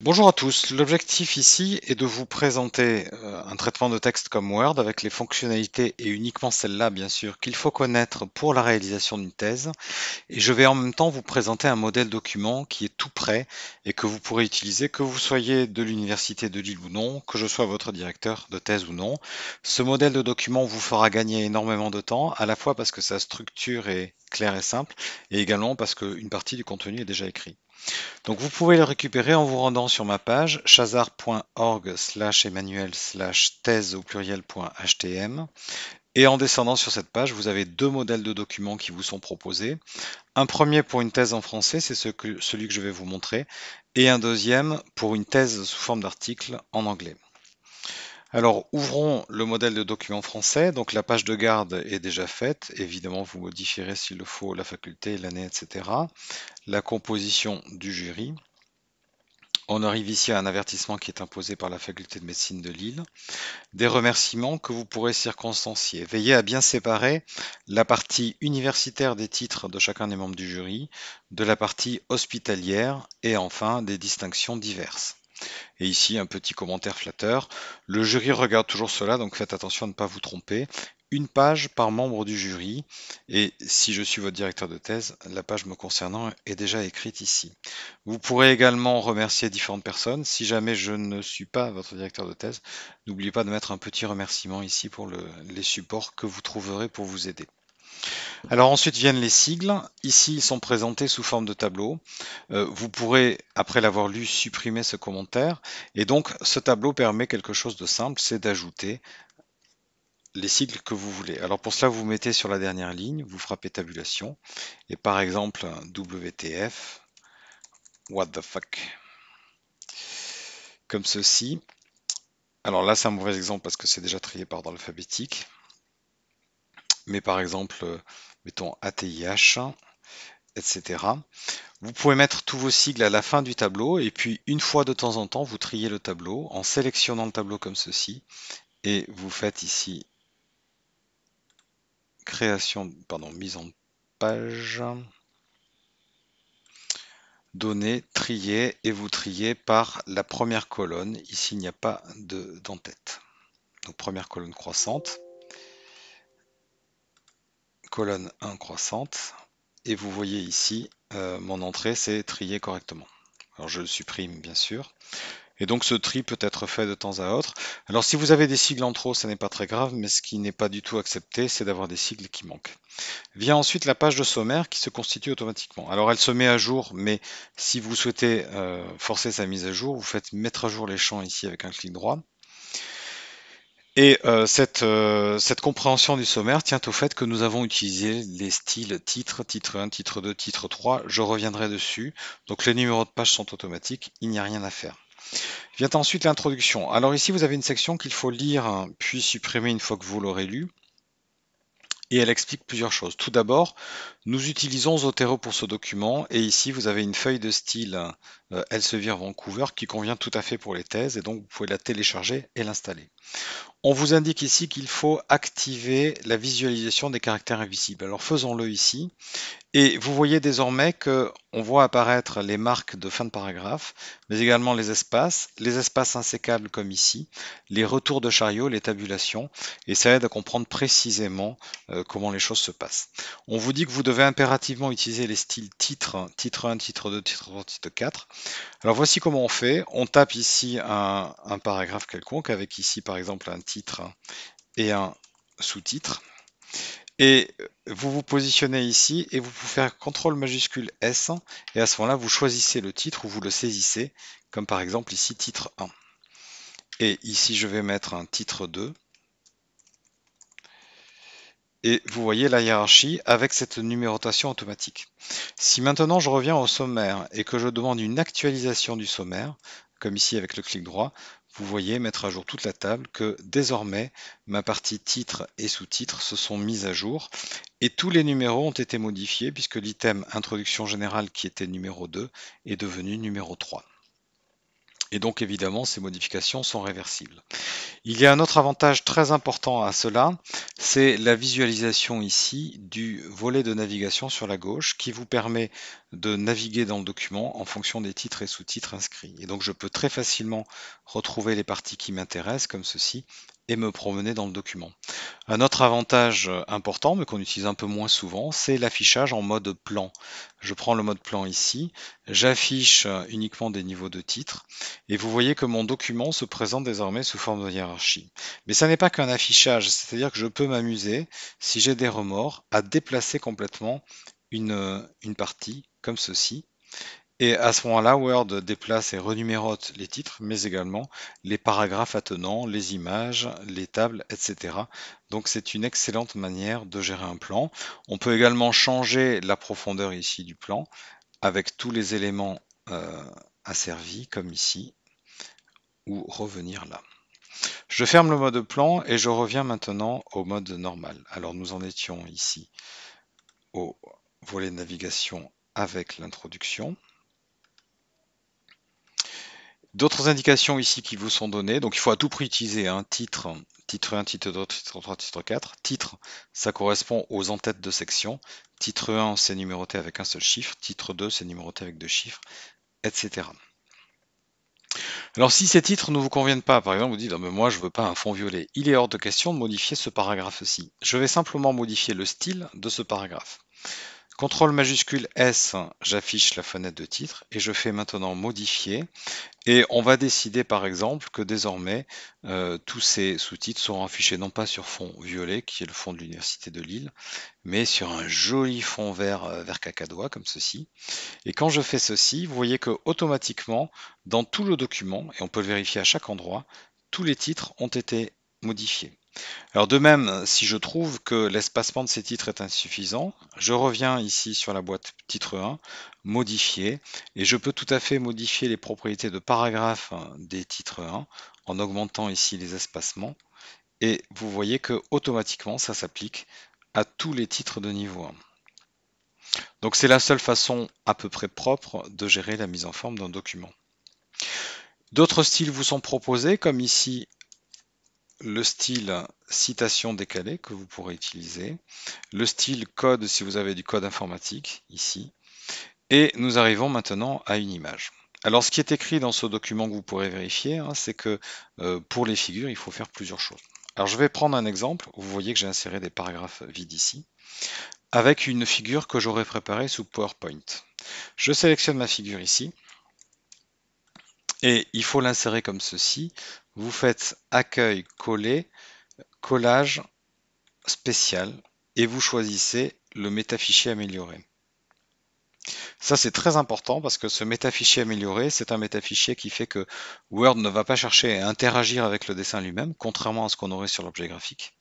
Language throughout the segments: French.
Bonjour à tous, l'objectif ici est de vous présenter euh, un traitement de texte comme Word avec les fonctionnalités et uniquement celles-là bien sûr qu'il faut connaître pour la réalisation d'une thèse et je vais en même temps vous présenter un modèle document qui est tout prêt et que vous pourrez utiliser que vous soyez de l'université de Lille ou non, que je sois votre directeur de thèse ou non. Ce modèle de document vous fera gagner énormément de temps à la fois parce que sa structure est claire et simple et également parce qu'une partie du contenu est déjà écrit. Donc vous pouvez le récupérer en vous rendant sur ma page chazard.org emmanuel thèse au pluriel.htm et en descendant sur cette page, vous avez deux modèles de documents qui vous sont proposés. Un premier pour une thèse en français, c'est celui que je vais vous montrer, et un deuxième pour une thèse sous forme d'article en anglais. Alors, ouvrons le modèle de document français. Donc, la page de garde est déjà faite. Évidemment, vous modifierez s'il le faut la faculté, l'année, etc. La composition du jury. On arrive ici à un avertissement qui est imposé par la faculté de médecine de Lille. Des remerciements que vous pourrez circonstancier. Veillez à bien séparer la partie universitaire des titres de chacun des membres du jury de la partie hospitalière et enfin des distinctions diverses. Et ici, un petit commentaire flatteur. Le jury regarde toujours cela, donc faites attention à ne pas vous tromper. Une page par membre du jury. Et si je suis votre directeur de thèse, la page me concernant est déjà écrite ici. Vous pourrez également remercier différentes personnes. Si jamais je ne suis pas votre directeur de thèse, n'oubliez pas de mettre un petit remerciement ici pour les supports que vous trouverez pour vous aider. Alors ensuite viennent les sigles. Ici, ils sont présentés sous forme de tableau. Euh, vous pourrez, après l'avoir lu, supprimer ce commentaire. Et donc, ce tableau permet quelque chose de simple, c'est d'ajouter les sigles que vous voulez. Alors pour cela, vous mettez sur la dernière ligne, vous frappez tabulation, et par exemple WTF, what the fuck, comme ceci. Alors là, c'est un mauvais exemple parce que c'est déjà trié par ordre alphabétique. Mais par exemple, mettons ATIH, etc. Vous pouvez mettre tous vos sigles à la fin du tableau et puis une fois de temps en temps, vous triez le tableau en sélectionnant le tableau comme ceci et vous faites ici création, pardon, mise en page, données, trier et vous triez par la première colonne. Ici, il n'y a pas d'entête. Donc première colonne croissante colonne 1 croissante et vous voyez ici euh, mon entrée s'est triée correctement. Alors je le supprime bien sûr. Et donc ce tri peut être fait de temps à autre. Alors si vous avez des sigles en trop, ce n'est pas très grave, mais ce qui n'est pas du tout accepté, c'est d'avoir des sigles qui manquent. Vient ensuite la page de sommaire qui se constitue automatiquement. Alors elle se met à jour, mais si vous souhaitez euh, forcer sa mise à jour, vous faites mettre à jour les champs ici avec un clic droit. Et euh, cette, euh, cette, compréhension du sommaire tient au fait que nous avons utilisé les styles titre, titre 1, titre 2, titre 3. Je reviendrai dessus. Donc les numéros de page sont automatiques, il n'y a rien à faire. Vient ensuite l'introduction. Alors ici, vous avez une section qu'il faut lire puis supprimer une fois que vous l'aurez lue et elle explique plusieurs choses. Tout d'abord, nous utilisons Zotero pour ce document et ici vous avez une feuille de style euh, Elsevier Vancouver qui convient tout à fait pour les thèses et donc vous pouvez la télécharger et l'installer. On vous indique ici qu'il faut activer la visualisation des caractères invisibles. Alors faisons-le ici et vous voyez désormais qu'on voit apparaître les marques de fin de paragraphe, mais également les espaces, les espaces insécables comme ici, les retours de chariot, les tabulations, et ça aide à comprendre précisément euh, comment les choses se passent. On vous dit que vous devez impérativement utiliser les styles titre, titre 1, titre 2, titre 3, titre 4. Alors voici comment on fait. On tape ici un paragraphe quelconque avec ici par exemple un titre et un sous-titre. Et vous vous positionnez ici et vous pouvez faire CTRL majuscule S et à ce moment-là, vous choisissez le titre ou vous le saisissez, comme par exemple ici titre 1. Et ici, je vais mettre un titre 2. Et vous voyez la hiérarchie avec cette numérotation automatique. Si maintenant je reviens au sommaire et que je demande une actualisation du sommaire, comme ici avec le clic droit, vous voyez mettre à jour toute la table que désormais ma partie titre et sous-titre se sont mises à jour et tous les numéros ont été modifiés puisque l'item introduction générale qui était numéro 2 est devenu numéro 3. Et donc évidemment, ces modifications sont réversibles. Il y a un autre avantage très important à cela, c'est la visualisation ici du volet de navigation sur la gauche qui vous permet de naviguer dans le document en fonction des titres et sous-titres inscrits. Et donc je peux très facilement retrouver les parties qui m'intéressent, comme ceci, et me promener dans le document. Un autre avantage euh, important, mais qu'on utilise un peu moins souvent, c'est l'affichage en mode plan. Je prends le mode plan ici, j'affiche euh, uniquement des niveaux de titres, et vous voyez que mon document se présente désormais sous forme de hiérarchie. Mais ça n'est pas qu'un affichage, c'est-à-dire que je peux m'amuser, si j'ai des remords, à déplacer complètement une, euh, une partie comme ceci. Et à ce moment-là, Word déplace et renumérote les titres, mais également les paragraphes attenants, les images, les tables, etc. Donc c'est une excellente manière de gérer un plan. On peut également changer la profondeur ici du plan avec tous les éléments euh, asservis, comme ici, ou revenir là. Je ferme le mode plan et je reviens maintenant au mode normal. Alors nous en étions ici au volet navigation avec l'introduction. D'autres indications ici qui vous sont données. Donc il faut à tout prix utiliser un titre, titre 1, titre 2, titre 3, titre 4. Titre, ça correspond aux entêtes de section. Titre 1, c'est numéroté avec un seul chiffre. Titre 2, c'est numéroté avec deux chiffres, etc. Alors si ces titres ne vous conviennent pas, par exemple vous dites ah, mais moi je veux pas un fond violet, il est hors de question de modifier ce paragraphe-ci. Je vais simplement modifier le style de ce paragraphe. CTRL majuscule S, j'affiche la fenêtre de titre et je fais maintenant modifier. Et on va décider par exemple que désormais euh, tous ces sous-titres seront affichés non pas sur fond violet, qui est le fond de l'Université de Lille, mais sur un joli fond vert, euh, vert cacadois comme ceci. Et quand je fais ceci, vous voyez que automatiquement, dans tout le document, et on peut le vérifier à chaque endroit, tous les titres ont été modifiés. Alors de même, si je trouve que l'espacement de ces titres est insuffisant, je reviens ici sur la boîte titre 1, modifier, et je peux tout à fait modifier les propriétés de paragraphe des titres 1 en augmentant ici les espacements, et vous voyez que automatiquement ça s'applique à tous les titres de niveau 1. Donc c'est la seule façon à peu près propre de gérer la mise en forme d'un document. D'autres styles vous sont proposés, comme ici le style citation décalée que vous pourrez utiliser, le style code si vous avez du code informatique ici, et nous arrivons maintenant à une image. Alors ce qui est écrit dans ce document que vous pourrez vérifier, hein, c'est que euh, pour les figures, il faut faire plusieurs choses. Alors je vais prendre un exemple, vous voyez que j'ai inséré des paragraphes vides ici, avec une figure que j'aurais préparée sous PowerPoint. Je sélectionne ma figure ici, et il faut l'insérer comme ceci. Vous faites accueil coller, collage spécial et vous choisissez le métafichier amélioré. Ça, c'est très important parce que ce métafichier amélioré, c'est un métafichier qui fait que Word ne va pas chercher à interagir avec le dessin lui-même, contrairement à ce qu'on aurait sur l'objet graphique.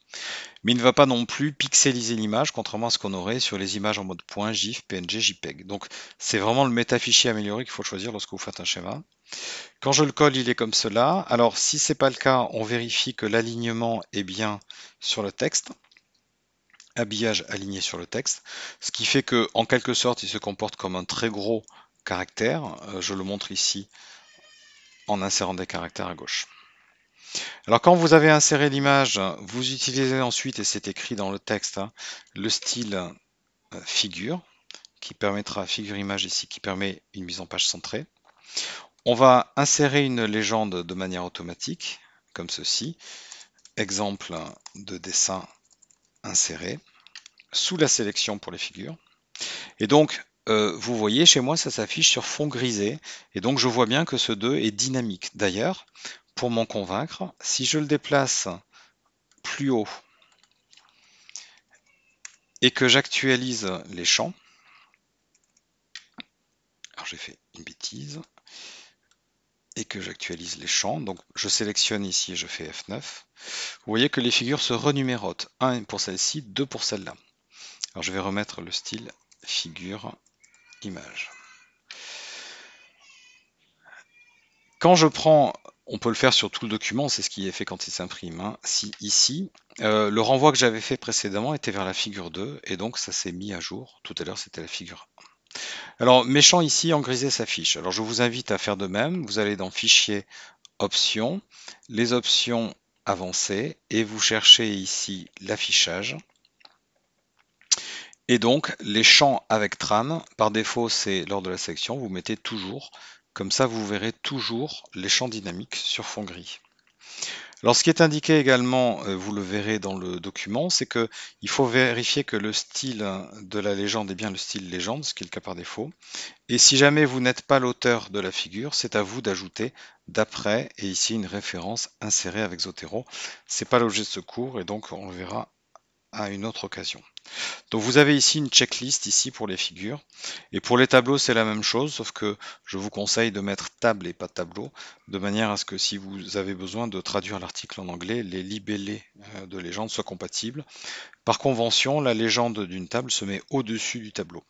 Mais il ne va pas non plus pixeliser l'image, contrairement à ce qu'on aurait sur les images en mode point, GIF, PNG, JPEG. Donc c'est vraiment le métafichier amélioré qu'il faut choisir lorsque vous faites un schéma. Quand je le colle, il est comme cela. Alors si ce n'est pas le cas, on vérifie que l'alignement est bien sur le texte habillage aligné sur le texte, ce qui fait que en quelque sorte il se comporte comme un très gros caractère, euh, je le montre ici en insérant des caractères à gauche. Alors quand vous avez inséré l'image, vous utilisez ensuite, et c'est écrit dans le texte, hein, le style euh, figure, qui permettra, figure image ici, qui permet une mise en page centrée. On va insérer une légende de manière automatique, comme ceci. Exemple de dessin inséré, sous la sélection pour les figures. Et donc, euh, vous voyez, chez moi, ça s'affiche sur fond grisé. Et donc, je vois bien que ce 2 est dynamique. D'ailleurs, pour m'en convaincre, si je le déplace plus haut et que j'actualise les champs, alors j'ai fait une bêtise, et que j'actualise les champs, donc je sélectionne ici et je fais F9, vous voyez que les figures se renumérotent, 1 pour celle-ci, 2 pour celle-là. Alors je vais remettre le style figure image. Quand je prends on peut le faire sur tout le document, c'est ce qui est fait quand il s'imprime. Hein. Si ici, euh, le renvoi que j'avais fait précédemment était vers la figure 2, et donc ça s'est mis à jour. Tout à l'heure, c'était la figure 1. Alors, méchant ici, en grisé s'affichent. Alors, je vous invite à faire de même. Vous allez dans Fichier, Options, les options avancées, et vous cherchez ici l'affichage. Et donc, les champs avec tram, par défaut, c'est lors de la section. vous mettez toujours comme ça, vous verrez toujours les champs dynamiques sur fond gris. Alors ce qui est indiqué également, euh, vous le verrez dans le document, c'est qu'il faut vérifier que le style hein, de la légende est bien le style légende, ce qui est le cas par défaut. Et si jamais vous n'êtes pas l'auteur de la figure, c'est à vous d'ajouter d'après et ici une référence insérée avec Zotero. C'est pas l'objet de ce cours et donc on le verra à une autre occasion. Donc vous avez ici une checklist ici pour les figures. Et pour les tableaux, c'est la même chose, sauf que je vous conseille de mettre table et pas tableau, de manière à ce que si vous avez besoin de traduire l'article en anglais, les libellés euh, de légende soient compatibles. Par convention, la légende d'une table se met au-dessus du tableau.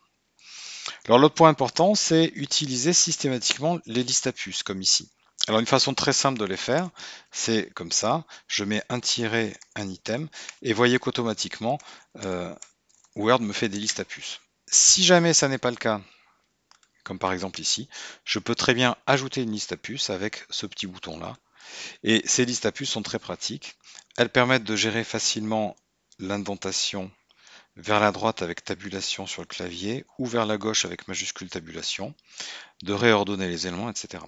Alors l'autre point important, c'est utiliser systématiquement les listes à puces, comme ici. Alors une façon très simple de les faire, c'est comme ça, je mets un tiret, un item, et voyez qu'automatiquement, euh, Word me fait des listes à puces. Si jamais ça n'est pas le cas, comme par exemple ici, je peux très bien ajouter une liste à puces avec ce petit bouton-là. Et ces listes à puces sont très pratiques. Elles permettent de gérer facilement l'indentation vers la droite avec tabulation sur le clavier ou vers la gauche avec majuscule tabulation, de réordonner les éléments, etc.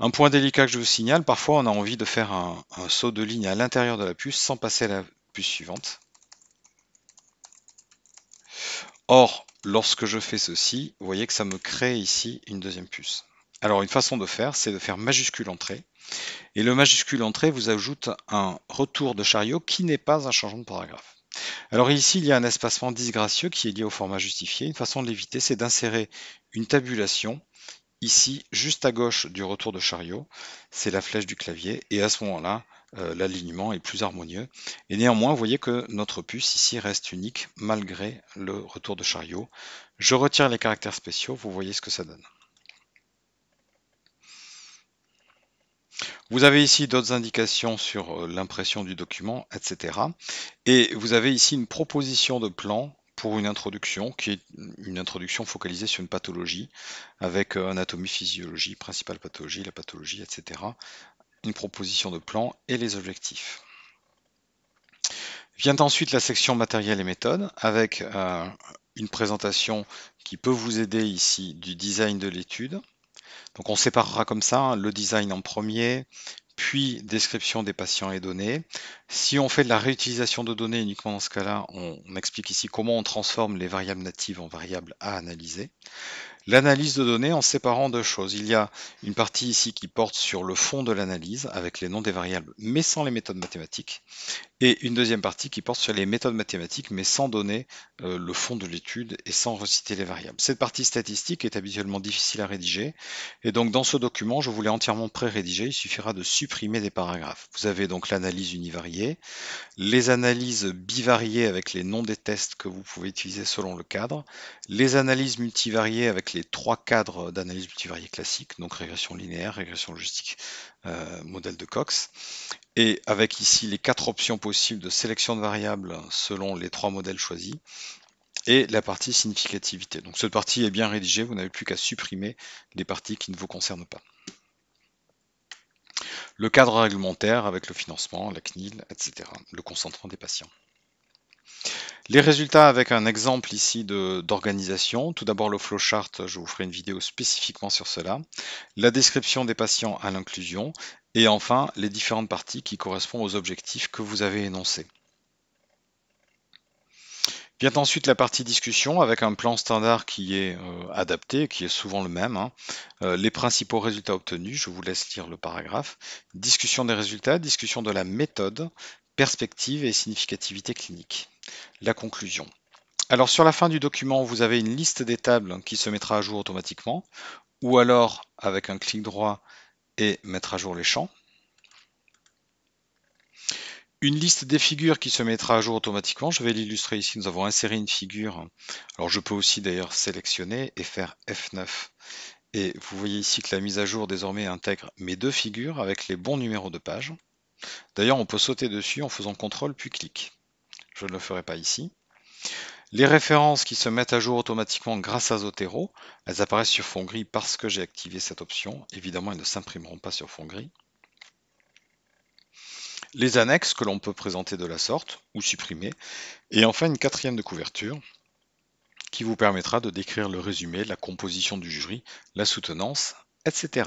Un point délicat que je vous signale, parfois on a envie de faire un, un saut de ligne à l'intérieur de la puce sans passer à la puce suivante. Or, lorsque je fais ceci, vous voyez que ça me crée ici une deuxième puce. Alors une façon de faire, c'est de faire majuscule entrée. Et le majuscule entrée vous ajoute un retour de chariot qui n'est pas un changement de paragraphe. Alors ici, il y a un espacement disgracieux qui est lié au format justifié. Une façon de l'éviter, c'est d'insérer une tabulation ici, juste à gauche du retour de chariot. C'est la flèche du clavier. Et à ce moment-là, euh, l'alignement est plus harmonieux. Et néanmoins, vous voyez que notre puce ici reste unique malgré le retour de chariot. Je retire les caractères spéciaux, vous voyez ce que ça donne. Vous avez ici d'autres indications sur euh, l'impression du document, etc. Et vous avez ici une proposition de plan pour une introduction, qui est une introduction focalisée sur une pathologie, avec euh, anatomie, physiologie, principale pathologie, la pathologie, etc une proposition de plan et les objectifs. Vient ensuite la section matériel et méthode avec euh, une présentation qui peut vous aider ici du design de l'étude. Donc on séparera comme ça hein, le design en premier, puis description des patients et données. Si on fait de la réutilisation de données uniquement dans ce cas-là, on, explique ici comment on transforme les variables natives en variables à analyser. L'analyse de données en séparant deux choses. Il y a une partie ici qui porte sur le fond de l'analyse avec les noms des variables mais sans les méthodes mathématiques et une deuxième partie qui porte sur les méthodes mathématiques mais sans donner euh, le fond de l'étude et sans reciter les variables. Cette partie statistique est habituellement difficile à rédiger et donc dans ce document je vous l'ai entièrement pré-rédigé, il suffira de supprimer des paragraphes. Vous avez donc l'analyse univariée, les analyses bivariées avec les noms des tests que vous pouvez utiliser selon le cadre, les analyses multivariées avec les trois cadres d'analyse multivariée classique, donc régression linéaire, régression logistique, euh, modèle de Cox, et avec ici les quatre options possibles de sélection de variables selon les trois modèles choisis, et la partie significativité. Donc cette partie est bien rédigée, vous n'avez plus qu'à supprimer les parties qui ne vous concernent pas. Le cadre réglementaire avec le financement, la CNIL, etc., le concentrant des patients. Les résultats avec un exemple ici d'organisation. Tout d'abord le flowchart, je vous ferai une vidéo spécifiquement sur cela. La description des patients à l'inclusion. Et enfin, les différentes parties qui correspondent aux objectifs que vous avez énoncés. Vient ensuite la partie discussion avec un plan standard qui est euh, adapté, qui est souvent le même. Hein. Euh, les principaux résultats obtenus, je vous laisse lire le paragraphe. Discussion des résultats, discussion de la méthode, perspective et significativité clinique. La conclusion. Alors sur la fin du document, vous avez une liste des tables qui se mettra à jour automatiquement, ou alors avec un clic droit et mettre à jour les champs. Une liste des figures qui se mettra à jour automatiquement. Je vais l'illustrer ici. Nous avons inséré une figure. Alors je peux aussi d'ailleurs sélectionner et faire F9. Et vous voyez ici que la mise à jour désormais intègre mes deux figures avec les bons numéros de page. D'ailleurs, on peut sauter dessus en faisant CTRL puis clic je ne le ferai pas ici. Les références qui se mettent à jour automatiquement grâce à Zotero, elles apparaissent sur fond gris parce que j'ai activé cette option. Évidemment, elles ne s'imprimeront pas sur fond gris. Les annexes que l'on peut présenter de la sorte ou supprimer. Et enfin, une quatrième de couverture qui vous permettra de décrire le résumé, la composition du jury, la soutenance, etc.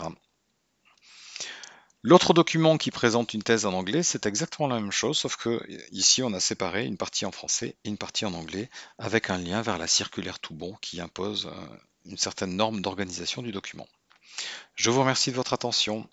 L'autre document qui présente une thèse en anglais, c'est exactement la même chose, sauf que ici on a séparé une partie en français et une partie en anglais, avec un lien vers la circulaire tout bon qui impose euh, une certaine norme d'organisation du document. Je vous remercie de votre attention